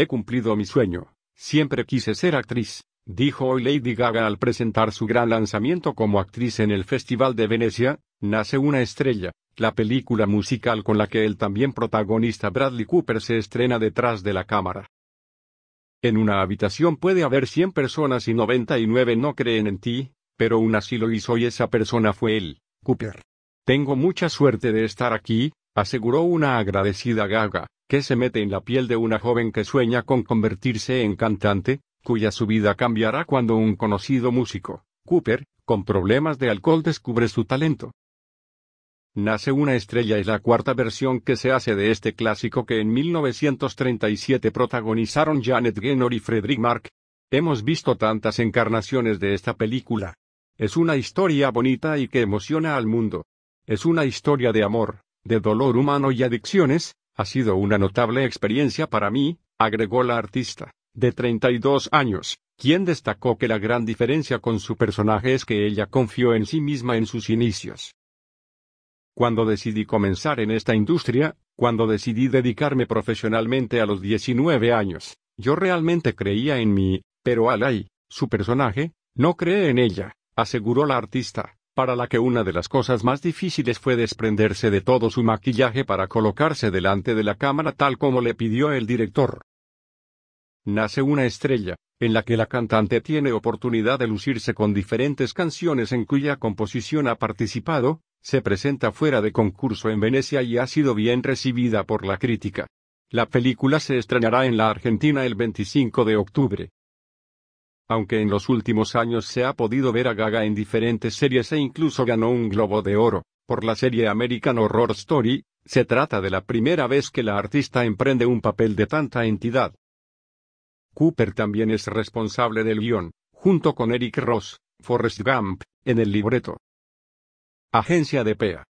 He cumplido mi sueño. Siempre quise ser actriz, dijo hoy Lady Gaga al presentar su gran lanzamiento como actriz en el Festival de Venecia, Nace una estrella, la película musical con la que el también protagonista Bradley Cooper se estrena detrás de la cámara. En una habitación puede haber 100 personas y 99 no creen en ti, pero una así lo hizo y esa persona fue él, Cooper. Tengo mucha suerte de estar aquí, aseguró una agradecida gaga, que se mete en la piel de una joven que sueña con convertirse en cantante, cuya su vida cambiará cuando un conocido músico, Cooper, con problemas de alcohol descubre su talento? Nace una estrella es la cuarta versión que se hace de este clásico que en 1937 protagonizaron Janet Gaynor y Frederick Mark. Hemos visto tantas encarnaciones de esta película. Es una historia bonita y que emociona al mundo. Es una historia de amor, de dolor humano y adicciones, ha sido una notable experiencia para mí, agregó la artista, de 32 años, quien destacó que la gran diferencia con su personaje es que ella confió en sí misma en sus inicios. Cuando decidí comenzar en esta industria, cuando decidí dedicarme profesionalmente a los 19 años, yo realmente creía en mí, pero Alay, su personaje, no cree en ella, aseguró la artista para la que una de las cosas más difíciles fue desprenderse de todo su maquillaje para colocarse delante de la cámara tal como le pidió el director. Nace una estrella, en la que la cantante tiene oportunidad de lucirse con diferentes canciones en cuya composición ha participado, se presenta fuera de concurso en Venecia y ha sido bien recibida por la crítica. La película se estrenará en la Argentina el 25 de octubre aunque en los últimos años se ha podido ver a Gaga en diferentes series e incluso ganó un Globo de Oro, por la serie American Horror Story, se trata de la primera vez que la artista emprende un papel de tanta entidad. Cooper también es responsable del guión, junto con Eric Ross, Forrest Gump, en el libreto. Agencia de PEA